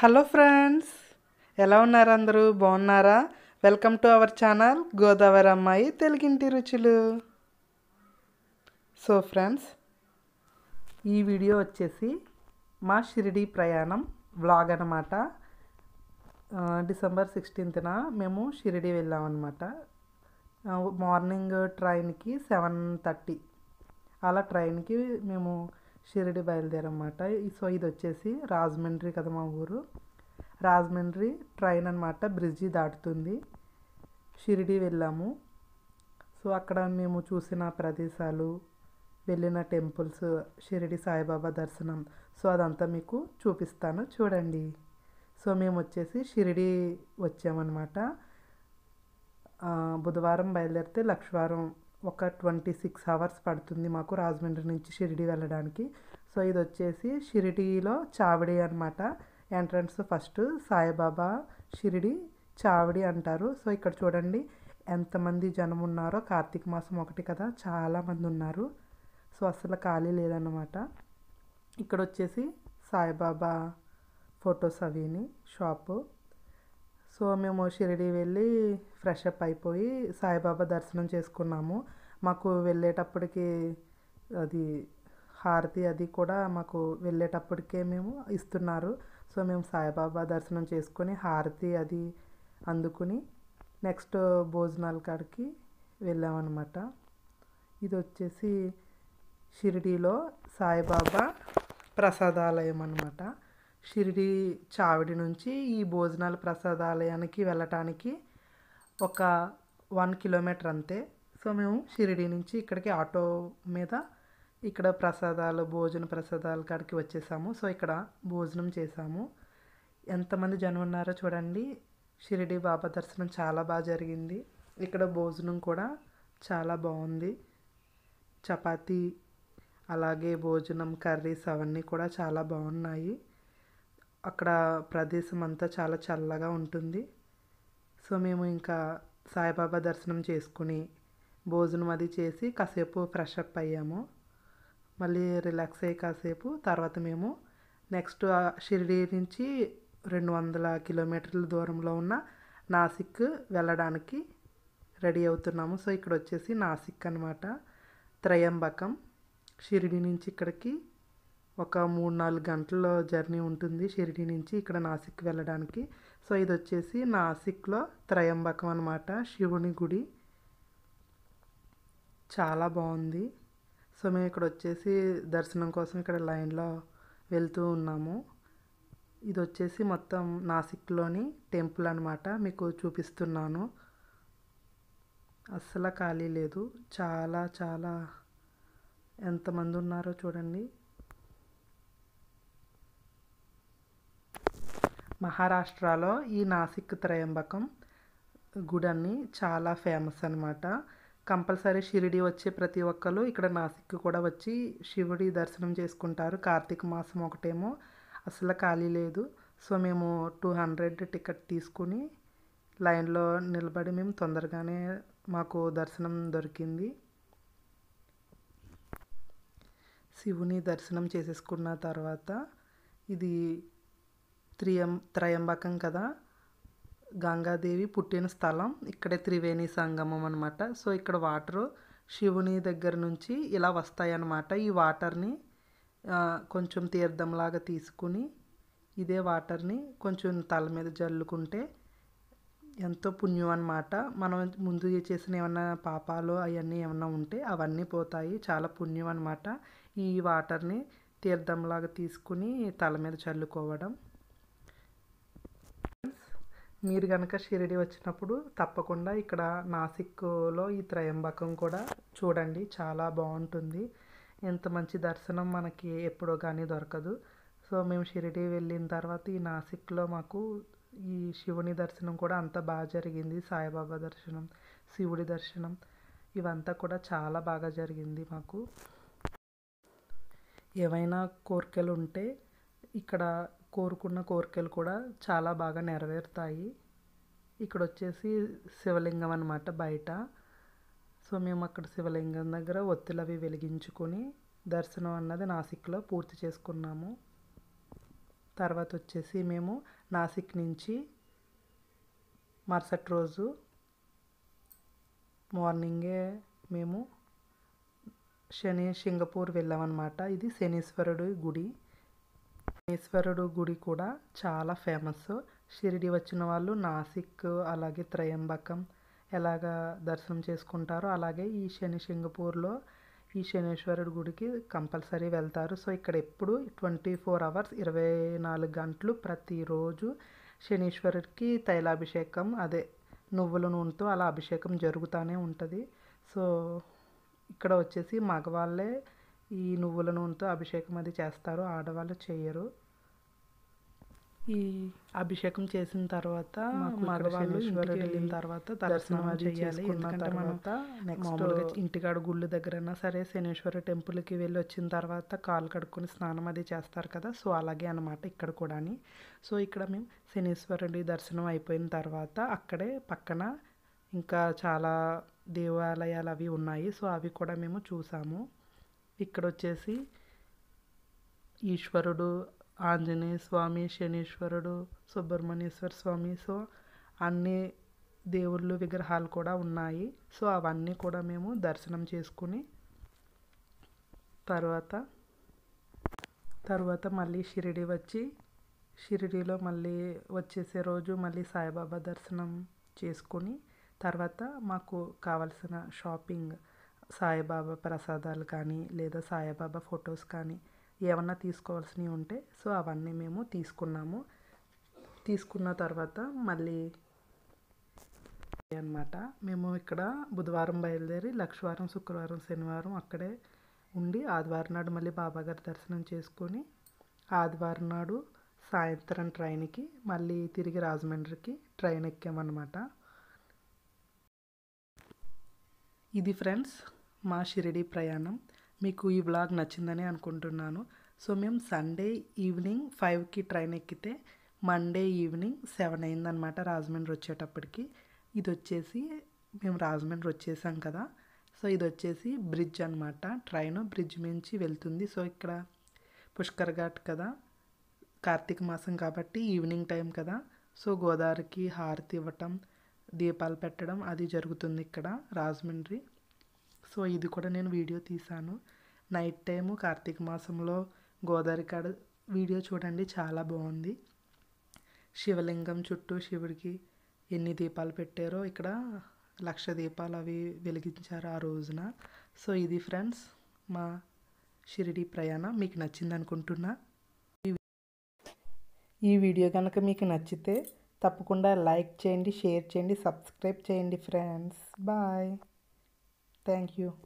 Hello friends ఎలా ఉన్నారు అందరూ బాగున్నారా welcome to our channel Godavari అమ్మాయి తెలుగింటి రుచులు సో ఫ్రెండ్స్ ఈ వీడియో వచ్చేసి మా షిరిడి ప్రయాణం వ్లాగ్ అనమాట డిసెంబర్ సిక్స్టీన్త్న మేము షిరిడి వెళ్ళామన్నమాట మార్నింగ్ ట్రైన్కి సెవెన్ థర్టీ అలా ట్రైన్కి మేము షిరిడి బయలుదేరమాట సో ఇది వచ్చేసి రాజమండ్రి కదా మా ఊరు రాజమండ్రి ట్రైన్ అనమాట బ్రిడ్జి దాటుతుంది షిరిడి వెళ్ళాము సో అక్కడ మేము చూసిన ప్రదేశాలు వెళ్ళిన టెంపుల్స్ షిరిడి సాయిబాబా దర్శనం సో అదంతా మీకు చూపిస్తాను చూడండి సో మేము వచ్చేసి షిరిడి వచ్చామన్నమాట బుధవారం బయలుదేరితే లక్షవారం ఒక ట్వంటీ సిక్స్ అవర్స్ పడుతుంది మాకు రాజమండ్రి నుంచి షిరిడి వెళ్ళడానికి సో ఇది వచ్చేసి షిరిడిలో చావిడి అనమాట ఎంట్రన్స్ ఫస్ట్ సాయిబాబా షిరిడి చావిడి అంటారు సో ఇక్కడ చూడండి ఎంతమంది జనం ఉన్నారో కార్తీక మాసం ఒకటి కదా చాలామంది ఉన్నారు సో అసలు ఖాళీ లేదన్నమాట ఇక్కడ వచ్చేసి సాయిబాబా ఫొటోస్ అవిని షాపు సో మేము షిరిడి వెళ్ళి ఫ్రెష్ అప్ అయిపోయి సాయిబాబా దర్శనం చేసుకున్నాము మాకు వెళ్ళేటప్పటికి అది హారతి అది కూడా మాకు వెళ్ళేటప్పటికే మేము ఇస్తున్నారు సో మేము సాయిబాబా దర్శనం చేసుకొని హారతి అది అందుకుని నెక్స్ట్ భోజనాల కాడికి వెళ్ళామన్నమాట ఇది వచ్చేసి షిరిడీలో సాయిబాబా ప్రసాదాలయం అనమాట షిరిడి చావిడి నుంచి ఈ భోజనాల ప్రసాదాలయానికి వెళ్ళటానికి ఒక వన్ కిలోమీటర్ అంతే సో మేము షిరిడి నుంచి ఇక్కడికి ఆటో మీద ఇక్కడ ప్రసాదాలు భోజన ప్రసాదాలు కాడికి వచ్చేసాము సో ఇక్కడ భోజనం చేసాము ఎంతమంది జనం ఉన్నారో చూడండి షిరిడి బాబా దర్శనం చాలా బాగా జరిగింది ఇక్కడ భోజనం కూడా చాలా బాగుంది చపాతి అలాగే భోజనం కర్రీస్ అవన్నీ కూడా చాలా బాగున్నాయి అక్కడ ప్రదేశం అంతా చాలా చల్లగా ఉంటుంది సో మేము ఇంకా సాయిబాబా దర్శనం చేసుకుని భోజనం అది చేసి కాసేపు ఫ్రెష్ అప్ అయ్యాము మళ్ళీ రిలాక్స్ అయ్యి కాసేపు తర్వాత మేము నెక్స్ట్ షిరిడి నుంచి రెండు వందల కిలోమీటర్ల దూరంలో ఉన్న నాసిక్ వెళ్ళడానికి రెడీ అవుతున్నాము సో ఇక్కడ వచ్చేసి నాసిక్ అనమాట త్రయంబకం షిరిడి నుంచి ఇక్కడికి ఒక మూడు నాలుగు గంటల జర్నీ ఉంటుంది షిరిడి నుంచి ఇక్కడ నాసిక్ వెళ్ళడానికి సో ఇది వచ్చేసి నాసిక్లో త్రయంబకం అనమాట శివుని గుడి చాలా బాగుంది సో మేము ఇక్కడ వచ్చేసి దర్శనం కోసం ఇక్కడ లైన్లో వెళ్తూ ఉన్నాము ఇది వచ్చేసి మొత్తం నాసిక్లోని టెంపుల్ అనమాట మీకు చూపిస్తున్నాను అస్సలు ఖాళీ లేదు చాలా చాలా ఎంతమంది ఉన్నారో చూడండి మహారాష్ట్రలో ఈ నాసిక్ త్రయంబకం గుడని చాలా ఫేమస్ అనమాట కంపల్సరీ షిరిడి వచ్చే ప్రతి ఒక్కరు ఇక్కడ నాసిక్ కూడా వచ్చి శివుడి దర్శనం చేసుకుంటారు కార్తీక మాసం ఒకటేమో అసలు ఖాళీ లేదు సో మేము టూ హండ్రెడ్ టికెట్ తీసుకుని లైన్లో నిలబడి మేము తొందరగానే మాకు దర్శనం దొరికింది శివుని దర్శనం చేసేసుకున్న తర్వాత ఇది త్రియం త్రయంబకం కదా గంగాదేవి పుట్టిన స్థలం ఇక్కడే త్రివేణి సంగమం అనమాట సో ఇక్కడ వాటరు శివుని దగ్గర నుంచి ఇలా వస్తాయన్నమాట ఈ వాటర్ని కొంచెం తీర్థంలాగా తీసుకుని ఇదే వాటర్ని కొంచెం తల మీద జల్లుకుంటే ఎంతో పుణ్యం అనమాట మనం ముందు చేసిన ఏమైనా పాపాలు అవన్నీ ఏమైనా ఉంటే అవన్నీ పోతాయి చాలా పుణ్యం అనమాట ఈ వాటర్ని తీర్థంలాగా తీసుకుని తల మీద చల్లుకోవడం మీరు కనుక షిరిడి వచ్చినప్పుడు తప్పకుండా ఇక్కడ నాసిక్లో ఈ త్రయంబకం కూడా చూడండి చాలా బాగుంటుంది ఎంత మంచి దర్శనం మనకి ఎప్పుడో కానీ దొరకదు సో మేము షిరిడి వెళ్ళిన తర్వాత ఈ నాసిక్లో మాకు ఈ శివుని దర్శనం కూడా అంత బాగా జరిగింది సాయిబాబా దర్శనం శివుడి దర్శనం ఇవంతా కూడా చాలా బాగా జరిగింది మాకు ఏవైనా కోరికలు ఉంటే ఇక్కడ కోరుకున్న కోరికలు కూడా చాలా బాగా నెరవేరుతాయి ఇక్కడ వచ్చేసి శివలింగం అనమాట బయట సో మేము అక్కడ శివలింగం దగ్గర ఒత్తులు అవి వెలిగించుకొని దర్శనం అన్నది నాసిక్లో పూర్తి చేసుకున్నాము తర్వాత వచ్చేసి మేము నాసిక్ నుంచి మరుసటి రోజు మార్నింగే మేము శని సింగపూర్ వెళ్ళామన్నమాట ఇది శనీశ్వరుడి గుడి ఈశ్వరుడు గుడి కూడా చాలా ఫేమస్ షిరిడి వచ్చిన వాళ్ళు నాసిక్ అలాగే త్రయంబకం ఎలాగ దర్శనం చేసుకుంటారో అలాగే ఈ శని సింగపూర్లో ఈ శనేశ్వరుడు గుడికి కంపల్సరీ వెళ్తారు సో ఇక్కడ ఎప్పుడు ట్వంటీ ఫోర్ అవర్స్ ఇరవై నాలుగు గంటలు ప్రతిరోజు శనీశ్వరుడికి తైలాభిషేకం అదే నువ్వుల నూనెతో అలా అభిషేకం జరుగుతూనే ఉంటుంది సో ఇక్కడ వచ్చేసి మగవాళ్ళే ఈ నువ్వుల నూనెతో అభిషేకం అది చేస్తారు ఆడవాళ్ళు చేయరు ఈ అభిషేకం చేసిన తర్వాత మగవాళ్ళు ఈశ్వరుడు వెళ్ళిన తర్వాత దర్శనం చేయాలి తర్వాత మామూలుగా ఇంటికాడ గుళ్ళు దగ్గరైనా సరే శనేశ్వర టెంపుల్కి వెళ్ళి వచ్చిన తర్వాత కాలు కడుక్కుని స్నానం అది చేస్తారు కదా సో అలాగే అనమాట ఇక్కడ కూడా సో ఇక్కడ మేము శనేశ్వరుడి దర్శనం అయిపోయిన తర్వాత అక్కడే పక్కన ఇంకా చాలా దేవాలయాలు అవి ఉన్నాయి సో అవి కూడా మేము చూసాము ఇక్కడ వచ్చేసి ఈశ్వరుడు ఆంజనేయ స్వామి శనీశ్వరుడు సుబ్రహ్మణ్యేశ్వర స్వామి సో అన్ని దేవుళ్ళు విగ్రహాలు కూడా ఉన్నాయి సో అవన్నీ కూడా మేము దర్శనం చేసుకుని తర్వాత తర్వాత మళ్ళీ షిరిడి వచ్చి షిరిడిలో మళ్ళీ వచ్చేసే రోజు మళ్ళీ సాయిబాబా దర్శనం చేసుకుని తర్వాత మాకు కావలసిన షాపింగ్ సాయిబాబా ప్రసాదాలు కానీ లేదా సాయిబాబా ఫొటోస్ కానీ ఏమన్నా తీసుకోవాల్సినవి ఉంటే సో అవన్నీ మేము తీసుకున్నాము తీసుకున్న తర్వాత మళ్ళీ అనమాట మేము ఇక్కడ బుధవారం బయలుదేరి లక్షవారం శుక్రవారం శనివారం అక్కడే ఉండి ఆదివారం నాడు మళ్ళీ బాబాగారి దర్శనం చేసుకొని ఆదివారం నాడు సాయంత్రం ట్రైన్కి మళ్ళీ తిరిగి రాజమండ్రికి ట్రైన్ ఎక్కామన్నమాట ఇది ఫ్రెండ్స్ మా షిరిడి ప్రయాణం మీకు ఈ బ్లాగ్ నచ్చిందని అనుకుంటున్నాను సో మేము సండే ఈవినింగ్ ఫైవ్కి ట్రైన్ ఎక్కితే మండే ఈవినింగ్ సెవెన్ అయిందనమాట రాజమండ్రి వచ్చేటప్పటికి ఇది వచ్చేసి మేము రాజమండ్రి వచ్చేసాం కదా సో ఇది వచ్చేసి బ్రిడ్జ్ అనమాట ట్రైన్ బ్రిడ్జ్ నుంచి వెళ్తుంది సో ఇక్కడ పుష్కర్ ఘాట్ కదా కార్తీక మాసం కాబట్టి ఈవినింగ్ టైం కదా సో గోదావరికి హారతి ఇవ్వటం దీపాలు పెట్టడం అది జరుగుతుంది ఇక్కడ రాజమండ్రి సో ఇది కూడా నేను వీడియో తీశాను నైట్ టైము కార్తీక మాసంలో గోదావరి కాడ వీడియో చూడండి చాలా బాగుంది శివలింగం చుట్టూ శివుడికి ఎన్ని దీపాలు పెట్టారో ఇక్కడ లక్ష దీపాలు అవి వెలిగించారు ఆ రోజున సో ఇది ఫ్రెండ్స్ మా షిరిడి ప్రయాణం మీకు నచ్చింది అనుకుంటున్నా ఈ వీడియో కనుక మీకు నచ్చితే తప్పకుండా లైక్ చేయండి షేర్ చేయండి సబ్స్క్రైబ్ చేయండి ఫ్రెండ్స్ బాయ్ Thank you.